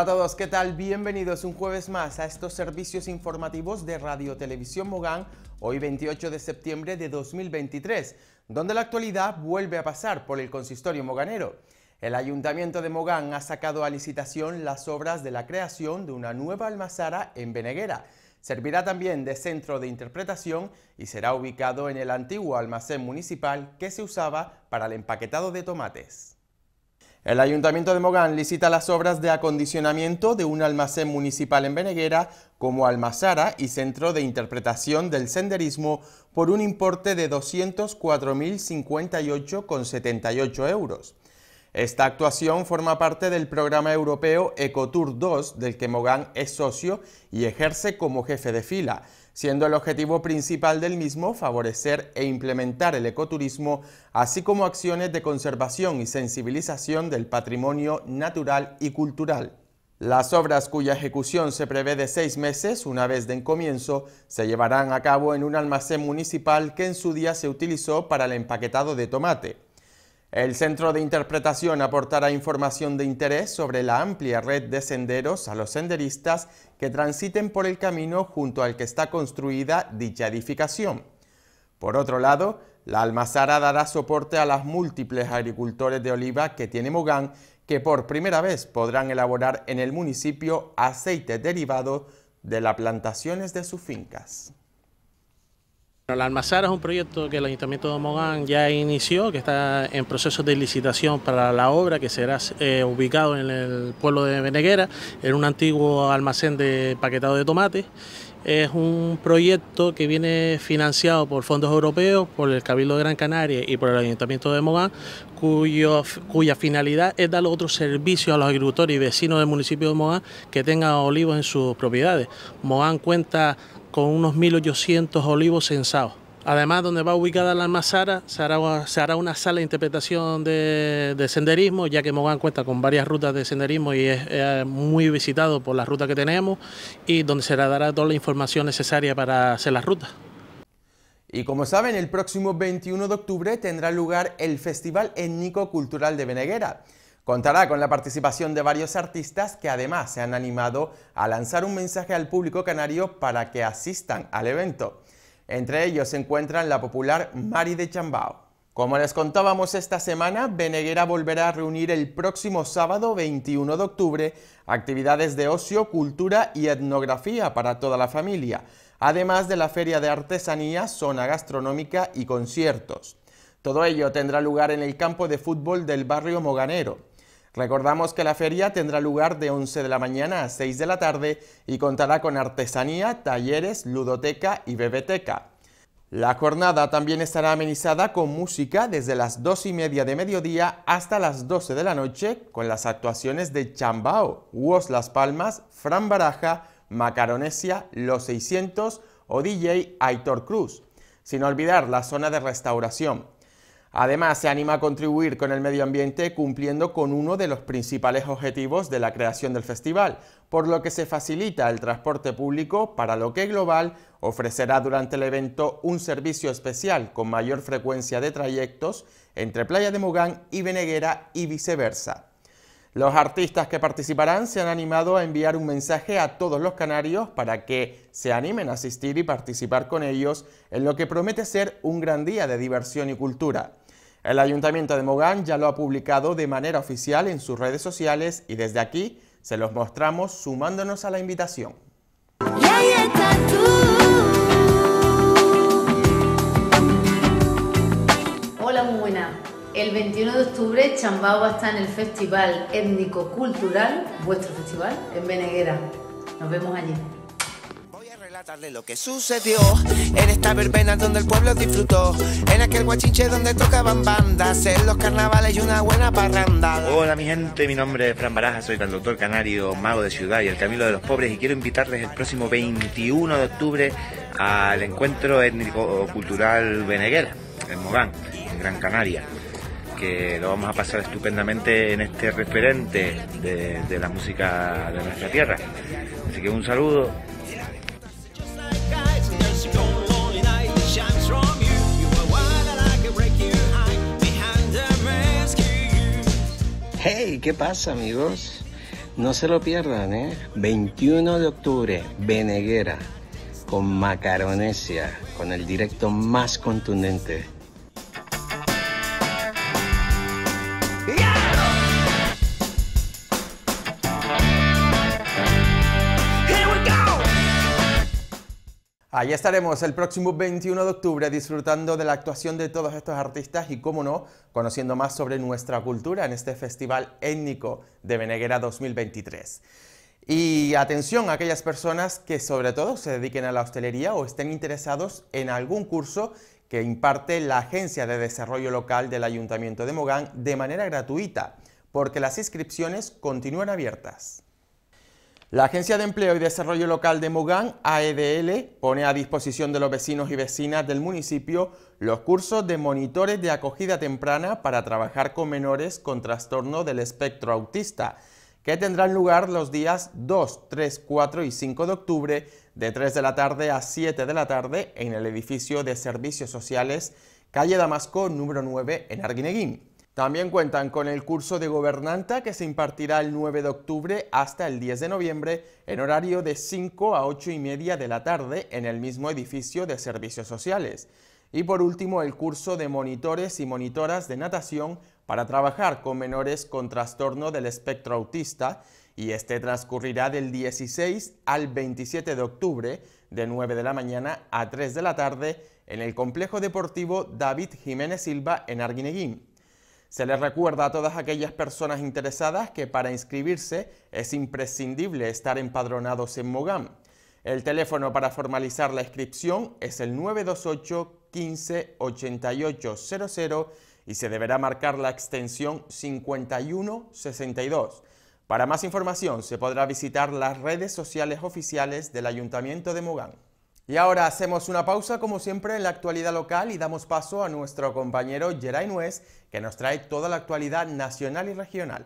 Hola a todos, ¿qué tal? Bienvenidos un jueves más a estos servicios informativos de Radio Televisión Mogán, hoy 28 de septiembre de 2023, donde la actualidad vuelve a pasar por el consistorio moganero. El Ayuntamiento de Mogán ha sacado a licitación las obras de la creación de una nueva almazara en Beneguera. Servirá también de centro de interpretación y será ubicado en el antiguo almacén municipal que se usaba para el empaquetado de tomates. El Ayuntamiento de Mogán licita las obras de acondicionamiento de un almacén municipal en Beneguera como almazara y centro de interpretación del senderismo por un importe de 204.058,78 euros. Esta actuación forma parte del programa europeo Ecotour 2 del que Mogán es socio y ejerce como jefe de fila siendo el objetivo principal del mismo favorecer e implementar el ecoturismo, así como acciones de conservación y sensibilización del patrimonio natural y cultural. Las obras cuya ejecución se prevé de seis meses una vez de encomienzo, se llevarán a cabo en un almacén municipal que en su día se utilizó para el empaquetado de tomate. El centro de interpretación aportará información de interés sobre la amplia red de senderos a los senderistas que transiten por el camino junto al que está construida dicha edificación. Por otro lado, la almazara dará soporte a las múltiples agricultores de oliva que tiene Mogán, que por primera vez podrán elaborar en el municipio aceite derivado de las plantaciones de sus fincas. La Almazara es un proyecto que el Ayuntamiento de Mogán ya inició, que está en proceso de licitación para la obra que será eh, ubicado en el pueblo de Beneguera, en un antiguo almacén de paquetado de tomates. Es un proyecto que viene financiado por fondos europeos, por el Cabildo de Gran Canaria y por el Ayuntamiento de Mogán, cuya finalidad es dar otro servicio a los agricultores y vecinos del municipio de Mogán que tengan olivos en sus propiedades. Mogán cuenta con unos 1.800 olivos censados. Además, donde va ubicada la almazara, se hará, una sala de interpretación de, senderismo, ya que Mogán cuenta con varias rutas de senderismo y es, muy visitado por las rutas que tenemos, y donde se le dará toda la información necesaria para hacer las rutas. Y como saben, el próximo 21 de octubre tendrá lugar el Festival Étnico Cultural de Beneguera. Contará con la participación de varios artistas que además se han animado a lanzar un mensaje al público canario para que asistan al evento. Entre ellos se encuentran la popular Mari de Chambao. Como les contábamos esta semana, Beneguera volverá a reunir el próximo sábado 21 de octubre actividades de ocio, cultura y etnografía para toda la familia, además de la feria de artesanía, zona gastronómica y conciertos. Todo ello tendrá lugar en el campo de fútbol del barrio Moganero. Recordamos que la feria tendrá lugar de 11 de la mañana a 6 de la tarde y contará con artesanía, talleres, ludoteca y bebeteca. La jornada también estará amenizada con música desde las 2 y media de mediodía hasta las 12 de la noche con las actuaciones de Chambao, Huos Las Palmas, Fran Baraja, Macaronesia, Los 600 o DJ Aitor Cruz. Sin olvidar la zona de restauración. Además, se anima a contribuir con el medio ambiente cumpliendo con uno de los principales objetivos de la creación del festival, por lo que se facilita el transporte público, para lo que Global ofrecerá durante el evento un servicio especial con mayor frecuencia de trayectos entre Playa de Mugán y Veneguera y viceversa. Los artistas que participarán se han animado a enviar un mensaje a todos los canarios para que se animen a asistir y participar con ellos en lo que promete ser un gran día de diversión y cultura. El Ayuntamiento de Mogán ya lo ha publicado de manera oficial en sus redes sociales y desde aquí se los mostramos sumándonos a la invitación. Hola, muy buenas. El 21 de octubre Chambao va a estar en el Festival Étnico Cultural, vuestro festival, en Beneguera. Nos vemos allí. Voy a relatarle lo que sucedió en esta verbena donde el pueblo disfrutó, en aquel guachinche donde tocaban bandas, en los carnavales y una buena parranda. Hola mi gente, mi nombre es Fran Baraja, soy el Doctor canario, mago de ciudad y el Camilo de los Pobres y quiero invitarles el próximo 21 de octubre al encuentro étnico cultural Beneguera, en Mogán, en Gran Canaria que lo vamos a pasar estupendamente en este referente de, la música de nuestra tierra. Así que un saludo. Hey, ¿qué pasa amigos? No se lo pierdan, ¿eh? 21 de octubre, Beneguera, con Macaronesia, con el directo más contundente. Allí estaremos el próximo 21 de octubre disfrutando de la actuación de todos estos artistas y, cómo no, conociendo más sobre nuestra cultura en este Festival Étnico de Beneguera 2023. Y atención a aquellas personas que sobre todo se dediquen a la hostelería o estén interesados en algún curso que imparte la Agencia de Desarrollo Local del Ayuntamiento de Mogán de manera gratuita, porque las inscripciones continúan abiertas. La Agencia de Empleo y Desarrollo Local de Mogán, AEDL, pone a disposición de los vecinos y vecinas del municipio los cursos de monitores de acogida temprana para trabajar con menores con trastorno del espectro autista, que tendrán lugar los días 2, 3, 4 y 5 de octubre de 3 de la tarde a 7 de la tarde en el edificio de Servicios Sociales, calle Damasco número 9 en Arguineguín. También cuentan con el curso de gobernanta que se impartirá el 9 de octubre hasta el 10 de noviembre en horario de 5 a 8 y media de la tarde en el mismo edificio de servicios sociales. Y por último, el curso de monitores y monitoras de natación para trabajar con menores con trastorno del espectro autista y este transcurrirá del 16 al 27 de octubre de 9 de la mañana a 3 de la tarde en el complejo deportivo David Jiménez Silva en Arguineguín. Se les recuerda a todas aquellas personas interesadas que para inscribirse es imprescindible estar empadronados en Mogán. El teléfono para formalizar la inscripción es el 928 15 88 00 y se deberá marcar la extensión 5162. Para más información se podrá visitar las redes sociales oficiales del Ayuntamiento de Mogán. Y ahora hacemos una pausa, como siempre, en la actualidad local y damos paso a nuestro compañero Geray Nuez, que nos trae toda la actualidad nacional y regional.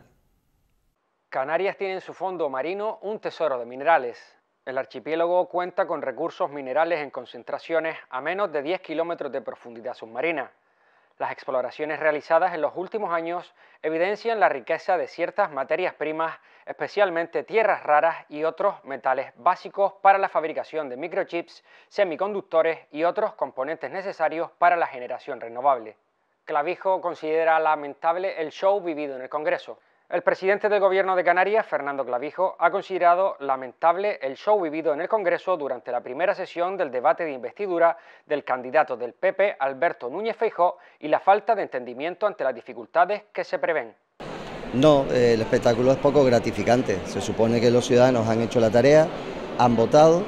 Canarias tiene en su fondo marino un tesoro de minerales. El archipiélago cuenta con recursos minerales en concentraciones a menos de 10 kilómetros de profundidad submarina. Las exploraciones realizadas en los últimos años evidencian la riqueza de ciertas materias primas, especialmente tierras raras y otros metales básicos para la fabricación de microchips, semiconductores y otros componentes necesarios para la generación renovable. Clavijo considera lamentable el show vivido en el Congreso. El presidente del Gobierno de Canarias, Fernando Clavijo, ha considerado lamentable el show vivido en el Congreso durante la primera sesión del debate de investidura del candidato del PP, Alberto Núñez Feijó, y la falta de entendimiento ante las dificultades que se prevén. No, eh, el espectáculo es poco gratificante. Se supone que los ciudadanos han hecho la tarea, han votado,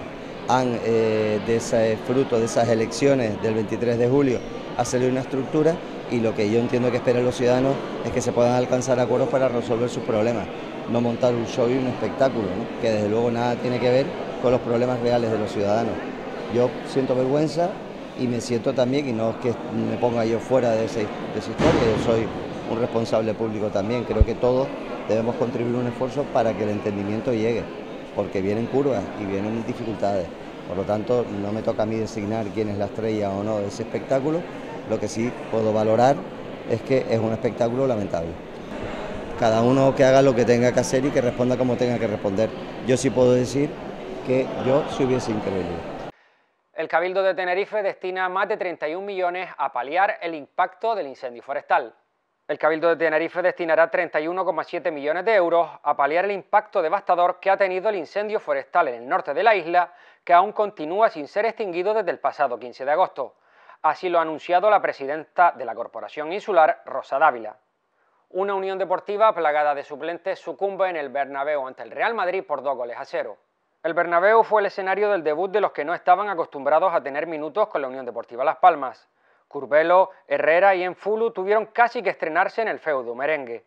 han, eh, fruto de esas elecciones del 23 de julio, ha salido una estructura y lo que yo entiendo que esperan los ciudadanos es que se puedan alcanzar acuerdos para resolver sus problemas, no montar un show y un espectáculo, que desde luego nada tiene que ver con los problemas reales de los ciudadanos. Yo siento vergüenza y me siento también, y no es que me ponga yo fuera de, ese, de esa historia, yo soy un responsable público también, creo que todos debemos contribuir un esfuerzo para que el entendimiento llegue, porque vienen curvas y vienen dificultades. Por lo tanto, no me toca a mí designar quién es la estrella o no de ese espectáculo, lo que sí puedo valorar es que es un espectáculo lamentable. Cada uno que haga lo que tenga que hacer y que responda como tenga que responder. Yo sí puedo decir que yo se hubiese intervenido. El Cabildo de Tenerife destina más de 31 millones a paliar el impacto del incendio forestal. El Cabildo de Tenerife destinará 31,7 millones de euros a paliar el impacto devastador que ha tenido el incendio forestal en el norte de la isla, que aún continúa sin ser extinguido desde el pasado 15 de agosto. Así lo ha anunciado la presidenta de la Corporación Insular, Rosa Dávila. Una unión deportiva plagada de suplentes sucumbe en el Bernabéu ante el Real Madrid por dos goles a cero. El Bernabéu fue el escenario del debut de los que no estaban acostumbrados a tener minutos con la Unión Deportiva Las Palmas. Curbelo, Herrera y Enfulu tuvieron casi que estrenarse en el feudo merengue.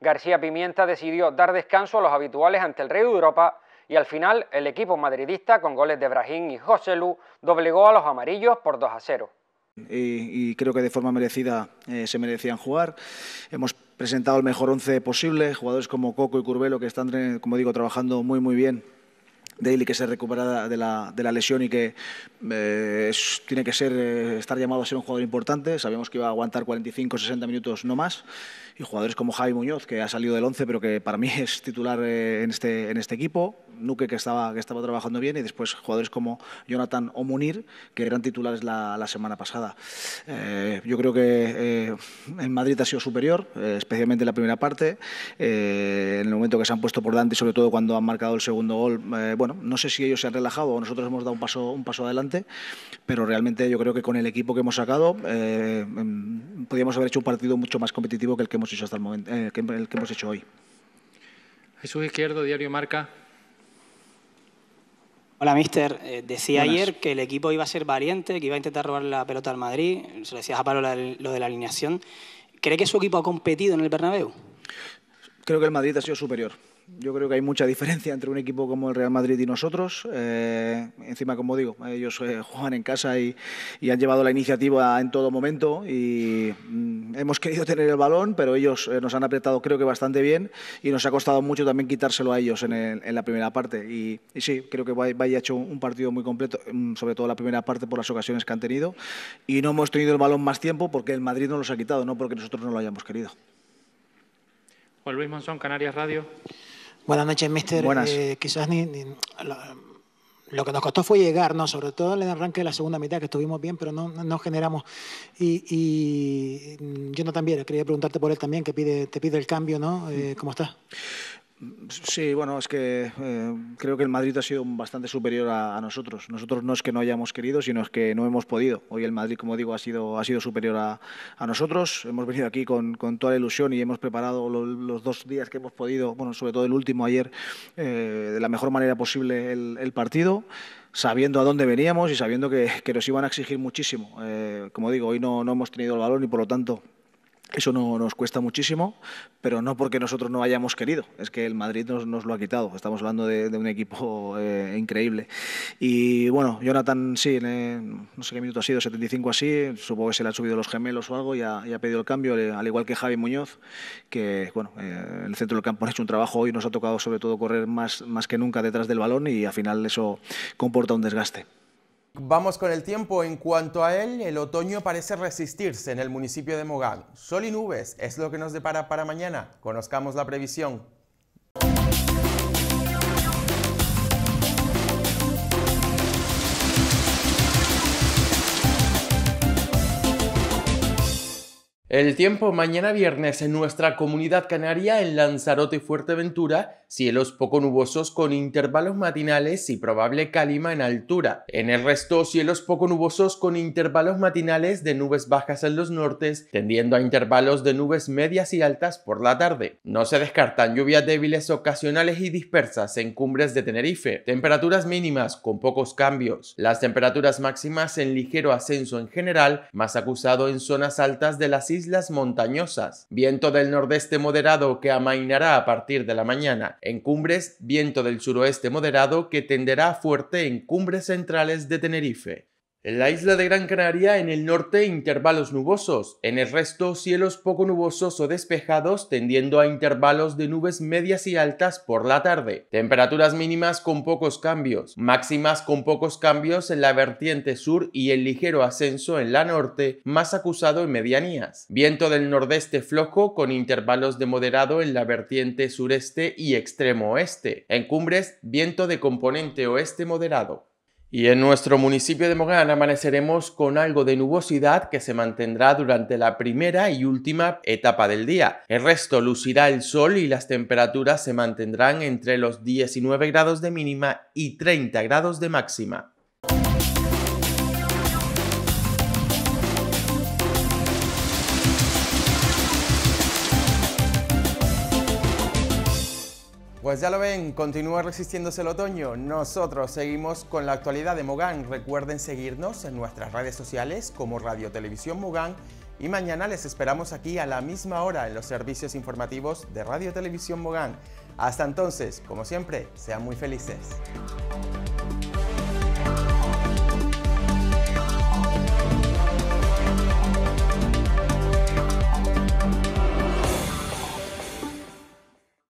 García Pimienta decidió dar descanso a los habituales ante el Rey de Europa y al final el equipo madridista con goles de Brahim y Joselu doblegó a los amarillos por dos a cero. Y, creo que de forma merecida eh, se merecían jugar. Hemos presentado el mejor once posible, jugadores como Coco y Curbelo que están, eh, como digo, trabajando muy, muy bien. Daily que se recupera de la, de la lesión y que eh, tiene que ser, estar llamado a ser un jugador importante. Sabíamos que iba a aguantar 45, 60 minutos, no más. Y jugadores como Javi Muñoz, que ha salido del 11, pero que para mí es titular este, en este equipo. Nuque, que estaba, que estaba trabajando bien, y después jugadores como Jonathan o Munir, que eran titulares la, semana pasada. Eh, yo creo que en eh, Madrid ha sido superior, eh, especialmente en la primera parte. en el momento que se han puesto por delante, sobre todo cuando han marcado el segundo gol, bueno, no sé si ellos se han relajado o nosotros hemos dado un paso, un paso adelante, pero realmente yo creo que con el equipo que hemos sacado, em, podríamos haber hecho un partido mucho más competitivo que el que hemos hecho hasta el momento, que, el que hemos hecho hoy. Jesús Izquierdo, Diario Marca. Hola, mister. Eh, decía ayer que el equipo iba a ser valiente, que iba a intentar robar la pelota al Madrid. Se lo decía a lo de la alineación. ¿Cree que su equipo ha competido en el Bernabéu? Creo que el Madrid ha sido superior. Yo creo que hay mucha diferencia entre un equipo como el Real Madrid y nosotros. Eh, encima, como digo, ellos eh, juegan en casa y, han llevado la iniciativa en todo momento y mm, hemos querido tener el balón, pero ellos eh, nos han apretado creo que bastante bien y nos ha costado mucho también quitárselo a ellos en, la primera parte. Y, sí, creo que Valle ha hecho un partido muy completo, mm, sobre todo la primera parte por las ocasiones que han tenido y no hemos tenido el balón más tiempo porque el Madrid nos los ha quitado, no porque nosotros no lo hayamos querido. Juan Luis Monzón, Canarias Radio. Buenas noches, mister. Buenas. Eh, quizás ni, lo, que nos costó fue llegar, ¿no? Sobre todo en el arranque de la segunda mitad, que estuvimos bien, pero no, generamos. Y, mm, yo no también, quería preguntarte por él también, que pide, te pide el cambio, ¿no? Eh, ¿Cómo estás? Sí, bueno, es que eh, creo que el Madrid ha sido bastante superior a, nosotros. Nosotros no es que no hayamos querido, sino es que no hemos podido. Hoy el Madrid, como digo, ha sido, ha sido superior a, nosotros. Hemos venido aquí con, toda la ilusión y hemos preparado los dos días que hemos podido, bueno, sobre todo el último ayer, eh, de la mejor manera posible el, partido sabiendo a dónde veníamos y sabiendo que, nos iban a exigir muchísimo. Eh, como digo, hoy no, no hemos tenido el balón y por lo tanto eso no, nos cuesta muchísimo, pero no porque nosotros no hayamos querido, es que el Madrid nos, lo ha quitado. Estamos hablando de, un equipo eh, increíble. Y bueno, Jonathan, sí, eh, no sé qué minuto ha sido, 75 así, supongo que se le han subido los gemelos o algo y ha, ha pedido el cambio, eh, al igual que Javi Muñoz, que bueno, en eh, el centro del campo han hecho un trabajo hoy, nos ha tocado sobre todo correr más, más que nunca detrás del balón y al final eso comporta un desgaste. Vamos con el tiempo. En cuanto a él, el otoño parece resistirse en el municipio de Mogán. Sol y nubes es lo que nos depara para mañana. Conozcamos la previsión. El tiempo mañana viernes en nuestra comunidad canaria en Lanzarote y Fuerteventura cielos poco nubosos con intervalos matinales y probable calima en altura. En el resto, cielos poco nubosos con intervalos matinales de nubes bajas en los nortes, tendiendo a intervalos de nubes medias y altas por la tarde. No se descartan lluvias débiles ocasionales y dispersas en cumbres de Tenerife. Temperaturas mínimas con pocos cambios. Las temperaturas máximas en ligero ascenso en general, más acusado en zonas altas de las islas montañosas. Viento del nordeste moderado que amainará a partir de la mañana. En cumbres, viento del suroeste moderado que tenderá fuerte en cumbres centrales de Tenerife. En la isla de Gran Canaria, en el norte, intervalos nubosos. En el resto, cielos poco nubosos o despejados, tendiendo a intervalos de nubes medias y altas por la tarde. Temperaturas mínimas con pocos cambios. Máximas con pocos cambios en la vertiente sur y el ligero ascenso en la norte, más acusado en medianías. Viento del nordeste flojo con intervalos de moderado en la vertiente sureste y extremo oeste. En cumbres, viento de componente oeste moderado. Y en nuestro municipio de Mogán amaneceremos con algo de nubosidad que se mantendrá durante la primera y última etapa del día. El resto lucirá el sol y las temperaturas se mantendrán entre los 19 grados de mínima y 30 grados de máxima. Pues ya lo ven, continúa resistiéndose el otoño. Nosotros seguimos con la actualidad de Mogán. Recuerden seguirnos en nuestras redes sociales como Radio Televisión Mogán y mañana les esperamos aquí a la misma hora en los servicios informativos de Radio Televisión Mogán. Hasta entonces, como siempre, sean muy felices.